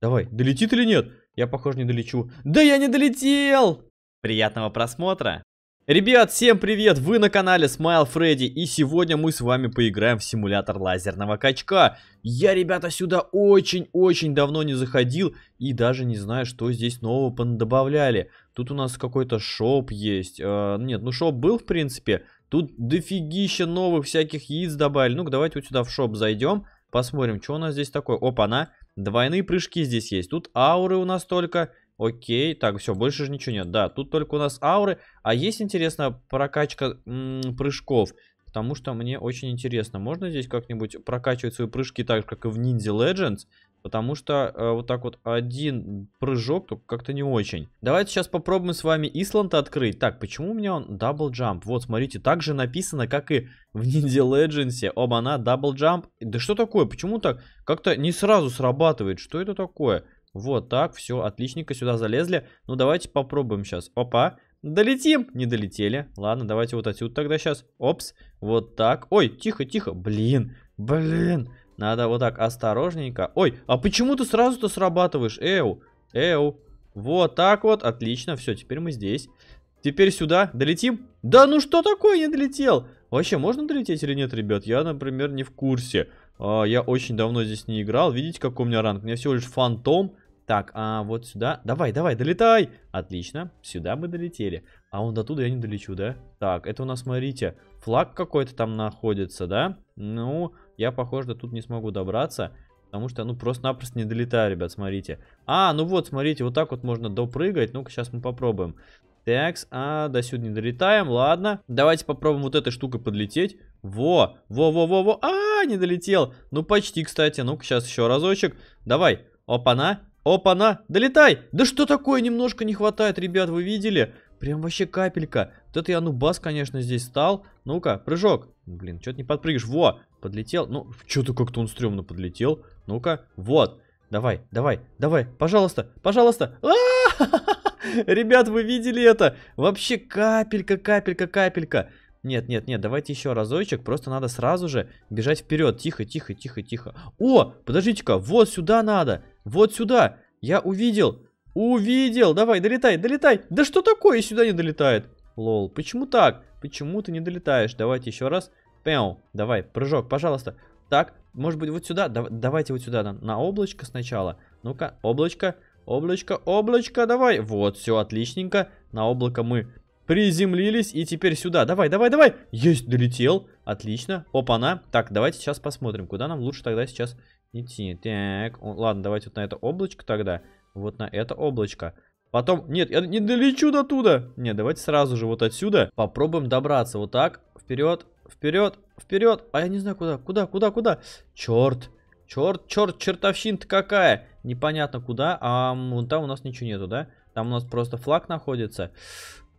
Давай, долетит или нет? Я, похоже, не долечу. Да я не долетел! Приятного просмотра! Ребят, всем привет! Вы на канале Smile Freddy и сегодня мы с вами поиграем в симулятор лазерного качка. Я, ребята, сюда очень-очень давно не заходил и даже не знаю, что здесь нового понадобавляли. Тут у нас какой-то шоп есть. Э, нет, ну шоп был в принципе. Тут дофигища новых всяких яиц добавили. Ну-ка, давайте вот сюда в шоп зайдем. Посмотрим, что у нас здесь такое. Опа, она. Двойные прыжки здесь есть. Тут ауры у нас только. Окей, так, все, больше же ничего нет. Да, тут только у нас ауры. А есть, интересно, прокачка прыжков. Потому что мне очень интересно, можно здесь как-нибудь прокачивать свои прыжки так же, как и в Ninja Legends? Потому что э, вот так вот один прыжок как-то не очень. Давайте сейчас попробуем с вами Исланд открыть. Так, почему у меня он дабл джамп? Вот, смотрите, так же написано, как и в Ninja Legends. Оба-на, дабл джамп. Да что такое? Почему так? Как-то не сразу срабатывает. Что это такое? Вот так, все, отличненько сюда залезли. Ну, давайте попробуем сейчас. Опа, Долетим? Не долетели. Ладно, давайте вот отсюда тогда сейчас. Опс. Вот так. Ой, тихо, тихо. Блин, блин. Надо вот так осторожненько. Ой, а почему ты сразу-то срабатываешь? Эу, эу. Вот так вот, отлично, все, теперь мы здесь. Теперь сюда, долетим? Да ну что такое, не долетел? Вообще, можно долететь или нет, ребят? Я, например, не в курсе. А, я очень давно здесь не играл. Видите, какой у меня ранг? У меня всего лишь фантом. Так, а вот сюда. Давай, давай, долетай. Отлично, сюда мы долетели. А он до туда я не долечу, да? Так, это у нас, смотрите, флаг какой-то там находится, да? Ну, я, похоже, тут не смогу добраться. Потому что, ну, просто-напросто не долетаю, ребят, смотрите. А, ну вот, смотрите, вот так вот можно допрыгать. Ну-ка, сейчас мы попробуем. Такс, а, до сюда не долетаем, ладно. Давайте попробуем вот этой штукой подлететь. Во, во-во-во-во, а, не долетел. Ну, почти, кстати. Ну-ка, сейчас еще разочек. Давай, опа-на, опа-на, долетай. Да что такое, немножко не хватает, ребят, вы видели? Прям вообще капелька. Вот это я, ну, бас, конечно, здесь стал. Ну-ка, прыжок. Блин, что-то не подпрыгиваешь. Во, Подлетел. Ну, что-то как-то он стрёмно подлетел. Ну-ка, вот. Давай, давай, давай, пожалуйста, пожалуйста. Ребят, вы видели это? Вообще капелька, капелька, капелька. Нет, нет, нет, давайте еще разочек. Просто надо сразу же бежать вперед. Тихо, тихо, тихо, тихо. О, подождите-ка, вот сюда надо. Вот сюда. Я увидел. Увидел. Давай, долетай, долетай. Да что такое, сюда не долетает? Лол, почему так? Почему ты не долетаешь? Давайте еще раз. Пяу, давай, прыжок, пожалуйста. Так, может быть, вот сюда? Да, давайте вот сюда, на, на облачко сначала. Ну-ка, облачко, облачко, облачко, давай. Вот, все, отличненько. На облако мы приземлились. И теперь сюда. Давай, давай, давай. Есть, долетел. Отлично. Опа-на. Так, давайте сейчас посмотрим, куда нам лучше тогда сейчас идти. Так, ладно, давайте вот на это облачко тогда. Вот на это облачко. Потом, нет, я не долечу до туда. Нет, давайте сразу же вот отсюда попробуем добраться. Вот так, вперед, вперед, вперед. А я не знаю куда, куда, куда, куда. Черт, черт, черт, чертовщина-то какая. Непонятно куда, а вон там у нас ничего нету, да? Там у нас просто флаг находится.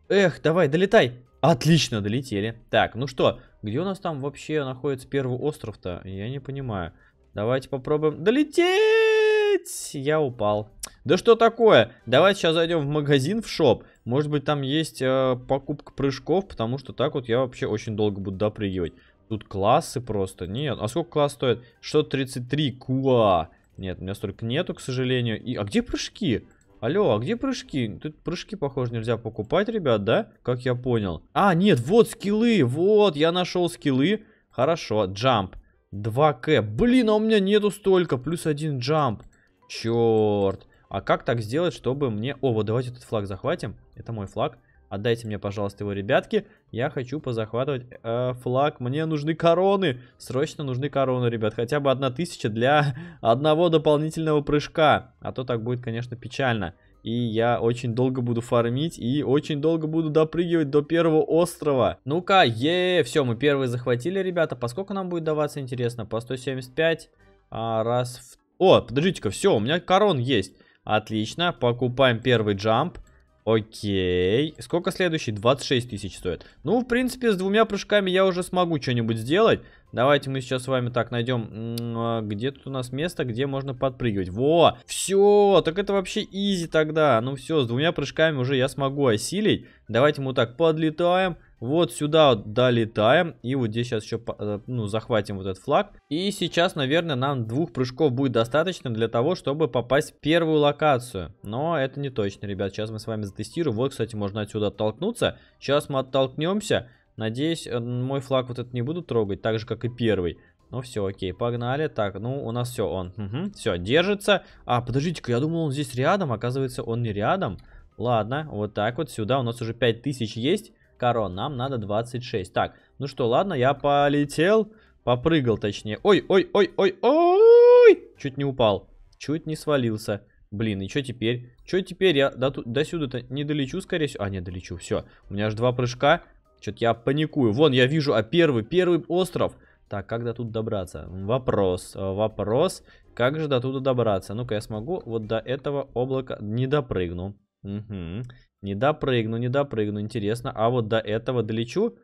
Эх, давай, долетай. Отлично, долетели. Так, ну что, где у нас там вообще находится первый остров-то? Я не понимаю. Давайте попробуем долететь. Я упал. Да что такое? Давайте сейчас зайдем в магазин, в шоп. Может быть, там есть э, покупка прыжков, потому что так вот я вообще очень долго буду допрыгивать. Тут классы просто. Нет. А сколько класс стоит? 633 куа. Нет, у меня столько нету, к сожалению. И, а где прыжки? Алло, а где прыжки? Тут прыжки, похоже, нельзя покупать, ребят, да? Как я понял. А, нет, вот скиллы. Вот, я нашел скиллы. Хорошо, джамп. 2К. Блин, а у меня нету столько. Плюс один джамп. Черт. А как так сделать, чтобы мне... О, вот давайте этот флаг захватим. Это мой флаг. Отдайте мне, пожалуйста, его, ребятки. Я хочу позахватывать э, флаг. Мне нужны короны. Срочно нужны короны, ребят. Хотя бы одна тысяча для одного дополнительного прыжка. А то так будет, конечно, печально. И я очень долго буду фармить и очень долго буду допрыгивать до первого острова. Ну-ка, е, -е, -е все, мы первые захватили, ребята. Поскольку нам будет даваться, интересно, по 175. А, раз, в... О, подождите-ка, все, у меня корон есть. Отлично, покупаем первый джамп. Окей. Сколько следующий? 26 тысяч стоит. Ну, в принципе, с двумя прыжками я уже смогу что-нибудь сделать. Давайте мы сейчас с вами так найдем, а, где тут у нас место, где можно подпрыгивать. Во! Все! Так это вообще изи тогда. Ну все, с двумя прыжками уже я смогу осилить. Давайте мы вот так подлетаем. Вот сюда вот долетаем. И вот здесь сейчас еще э, ну, захватим вот этот флаг. И сейчас, наверное, нам двух прыжков будет достаточно для того, чтобы попасть в первую локацию. Но это не точно, ребят. Сейчас мы с вами затестируем. Вот, кстати, можно отсюда оттолкнуться. Сейчас мы оттолкнемся. Надеюсь, э, мой флаг вот этот не буду трогать, так же, как и первый. Ну все, окей, погнали. Так, ну у нас все, он. Угу, все, держится. А, подождите-ка, я думал, он здесь рядом. Оказывается, он не рядом. Ладно, вот так вот. Сюда у нас уже 5000 есть корон. Нам надо 26. Так, ну что, ладно, я полетел. Попрыгал, точнее. Ой, ой, ой, ой, ой! Чуть не упал. Чуть не свалился. Блин, и что теперь? Что теперь? Я до, сюда-то не долечу, скорее всего. А, не долечу, все. У меня аж два прыжка. Что-то я паникую. Вон, я вижу, а первый, первый остров. Так, как до тут добраться? Вопрос, э, вопрос. Как же до туда добраться? Ну-ка, я смогу вот до этого облака не допрыгну. Угу. Не допрыгну, не допрыгну. Интересно, а вот до этого долечу?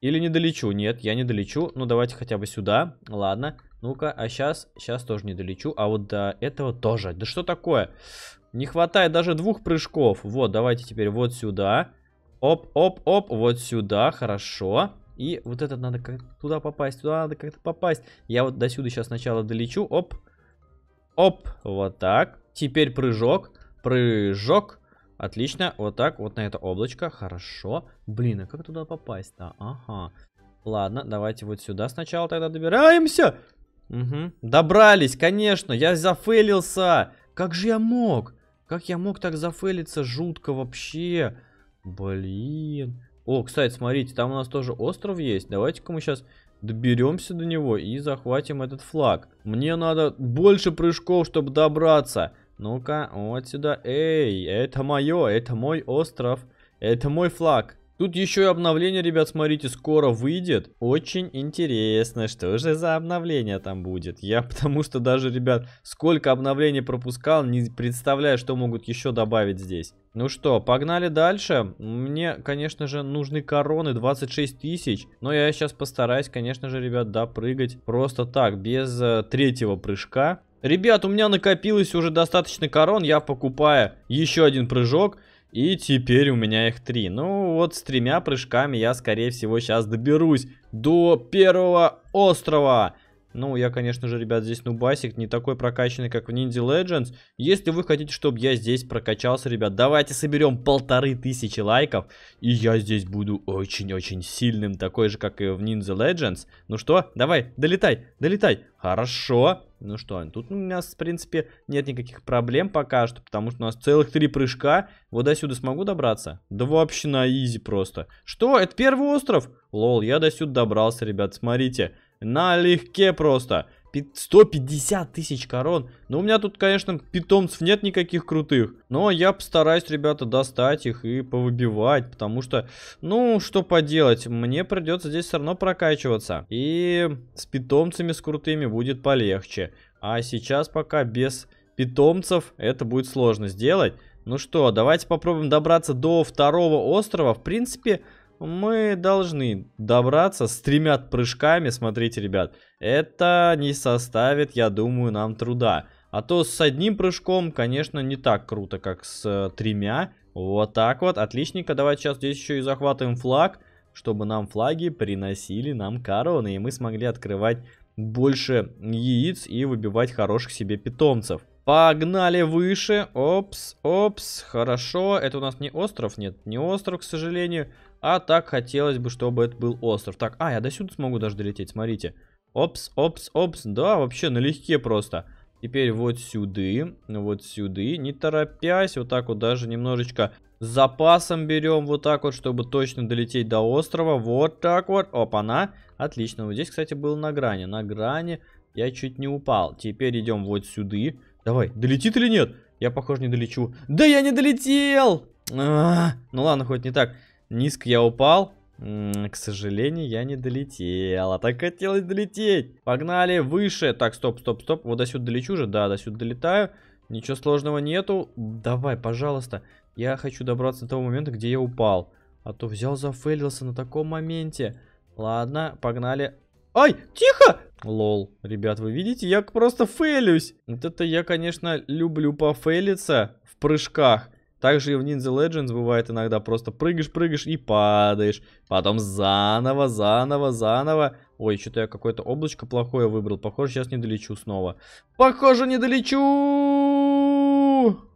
Или не долечу? Нет, я не долечу. Ну, давайте хотя бы сюда. Ладно. Ну-ка, а сейчас? Сейчас тоже не долечу. А вот до этого тоже. Да что такое? Не хватает даже двух прыжков. Вот, давайте теперь вот сюда. Оп, оп, оп. Вот сюда. Хорошо. И вот этот надо как туда попасть. Туда надо как-то попасть. Я вот до сюда сейчас сначала долечу. Оп. Оп. Вот так. Теперь прыжок. Прыжок. Отлично, вот так, вот на это облачко, хорошо. Блин, а как туда попасть-то? Ага. Ладно, давайте вот сюда сначала тогда добираемся. Угу. Добрались, конечно, я зафейлился. Как же я мог? Как я мог так зафейлиться жутко вообще? Блин. О, кстати, смотрите, там у нас тоже остров есть. Давайте-ка мы сейчас доберемся до него и захватим этот флаг. Мне надо больше прыжков, чтобы добраться. Ну-ка, вот сюда. Эй, это мое, это мой остров, это мой флаг. Тут еще и обновление, ребят, смотрите, скоро выйдет. Очень интересно, что же за обновление там будет. Я потому что даже, ребят, сколько обновлений пропускал, не представляю, что могут еще добавить здесь. Ну что, погнали дальше. Мне, конечно же, нужны короны 26 тысяч. Но я сейчас постараюсь, конечно же, ребят, допрыгать просто так, без э, третьего прыжка. Ребят, у меня накопилось уже достаточно корон, я покупаю еще один прыжок. И теперь у меня их три. Ну вот с тремя прыжками я, скорее всего, сейчас доберусь до первого острова. Ну, я, конечно же, ребят, здесь нубасик, не такой прокачанный, как в Ninja Legends. Если вы хотите, чтобы я здесь прокачался, ребят, давайте соберем полторы тысячи лайков, и я здесь буду очень-очень сильным, такой же, как и в Ninja Legends. Ну что, давай, долетай, долетай. Хорошо. Ну что, тут у нас, в принципе, нет никаких проблем пока что, потому что у нас целых три прыжка. Вот до сюда смогу добраться? Да вообще на изи просто. Что, это первый остров? Лол, я до сюда добрался, ребят, смотрите. Смотрите. Налегке просто. 150 тысяч корон. Но ну, у меня тут, конечно, питомцев нет никаких крутых. Но я постараюсь, ребята, достать их и повыбивать. Потому что, ну, что поделать. Мне придется здесь все равно прокачиваться. И с питомцами, с крутыми будет полегче. А сейчас пока без питомцев это будет сложно сделать. Ну что, давайте попробуем добраться до второго острова. В принципе мы должны добраться с тремя прыжками. Смотрите, ребят, это не составит, я думаю, нам труда. А то с одним прыжком, конечно, не так круто, как с э, тремя. Вот так вот, отличненько. Давайте сейчас здесь еще и захватываем флаг, чтобы нам флаги приносили нам короны. И мы смогли открывать больше яиц и выбивать хороших себе питомцев. Погнали выше. Опс, опс. Хорошо. Это у нас не остров? Нет, не остров, к сожалению. А так хотелось бы, чтобы это был остров. Так, а, я до сюда смогу даже долететь, смотрите. Опс, опс, опс. Да, вообще налегке просто. Теперь вот сюды, вот сюды, не торопясь, вот так вот даже немножечко с запасом берем, вот так вот, чтобы точно долететь до острова. Вот так вот, опа-на, отлично. Вот здесь, кстати, был на грани, на грани я чуть не упал. Теперь идем вот сюды, Давай, долетит или нет? Я, похоже, не долечу. Да я не долетел! А, ну ладно, хоть не так. Низко я упал. к сожалению, я не долетел. А так хотелось долететь. Погнали выше. Так, стоп, стоп, стоп. Вот до сюда долечу же. Да, до сюда долетаю. Ничего сложного нету. Давай, пожалуйста. Я хочу добраться до того момента, где я упал. А то взял, зафейлился на таком моменте. Ладно, погнали. Ай, тихо! Лол. Ребят, вы видите, я просто фейлюсь. Вот это я, конечно, люблю пофейлиться в прыжках. Также и в Ninja Legends бывает иногда просто прыгаешь, прыгаешь и падаешь. Потом заново, заново, заново. Ой, что-то я какое-то облачко плохое выбрал. Похоже, сейчас не долечу снова. Похоже, не долечу!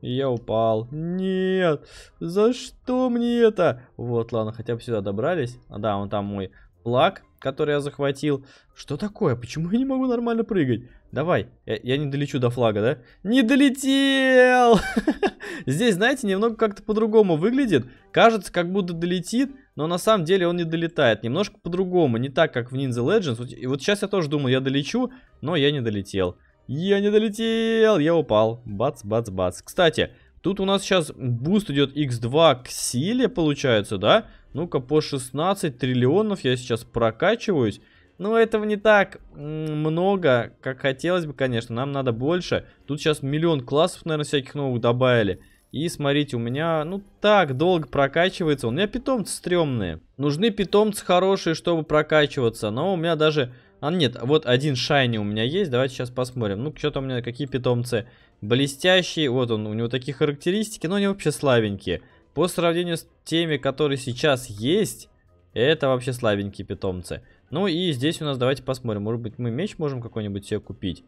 Я упал. Нет, за что мне это? Вот, ладно, хотя бы сюда добрались. А да, он там мой флаг который я захватил. Что такое? Почему я не могу нормально прыгать? Давай, я, я не долечу до флага, да? Не долетел! Здесь, знаете, немного как-то по-другому выглядит. Кажется, как будто долетит, но на самом деле он не долетает. Немножко по-другому, не так, как в Ninja Legends. Вот, и вот сейчас я тоже думал, я долечу, но я не долетел. Я не долетел, я упал. Бац, бац, бац. Кстати, тут у нас сейчас буст идет x2 к силе, получается, да? Ну-ка, по 16 триллионов я сейчас прокачиваюсь. Но ну, этого не так много, как хотелось бы, конечно. Нам надо больше. Тут сейчас миллион классов, наверное, всяких новых добавили. И смотрите, у меня, ну, так долго прокачивается. У меня питомцы стрёмные. Нужны питомцы хорошие, чтобы прокачиваться. Но у меня даже... А нет, вот один шайни у меня есть. Давайте сейчас посмотрим. Ну, что-то у меня, какие питомцы блестящие. Вот он, у него такие характеристики. Но они вообще слабенькие. По сравнению с теми, которые сейчас есть, это вообще слабенькие питомцы. Ну и здесь у нас давайте посмотрим. Может быть мы меч можем какой-нибудь себе купить.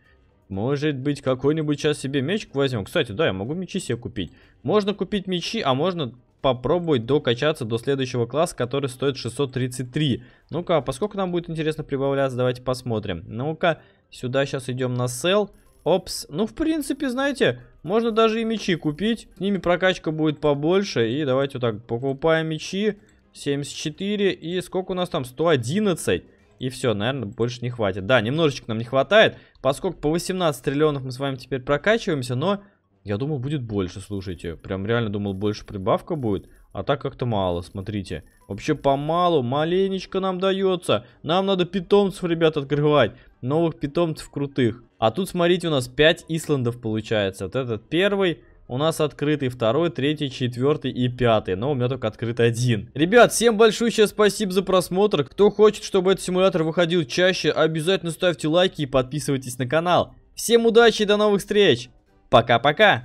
Может быть какой-нибудь сейчас себе меч возьмем. Кстати, да, я могу мечи себе купить. Можно купить мечи, а можно попробовать докачаться до следующего класса, который стоит 633. Ну-ка, а поскольку нам будет интересно прибавляться, давайте посмотрим. Ну-ка, сюда сейчас идем на сел. Опс. Ну, в принципе, знаете, можно даже и мечи купить. С ними прокачка будет побольше. И давайте вот так, покупаем мечи. 74. И сколько у нас там? 111. И все, наверное, больше не хватит. Да, немножечко нам не хватает, поскольку по 18 триллионов мы с вами теперь прокачиваемся, но я думал, будет больше, слушайте. Прям реально думал, больше прибавка будет. А так как-то мало, смотрите. Вообще помалу, маленечко нам дается. Нам надо питомцев, ребят, открывать новых питомцев крутых. А тут, смотрите, у нас 5 исландов получается. Вот этот первый, у нас открытый второй, третий, четвертый и пятый. Но у меня только открыт один. Ребят, всем большое спасибо за просмотр. Кто хочет, чтобы этот симулятор выходил чаще, обязательно ставьте лайки и подписывайтесь на канал. Всем удачи и до новых встреч. Пока-пока.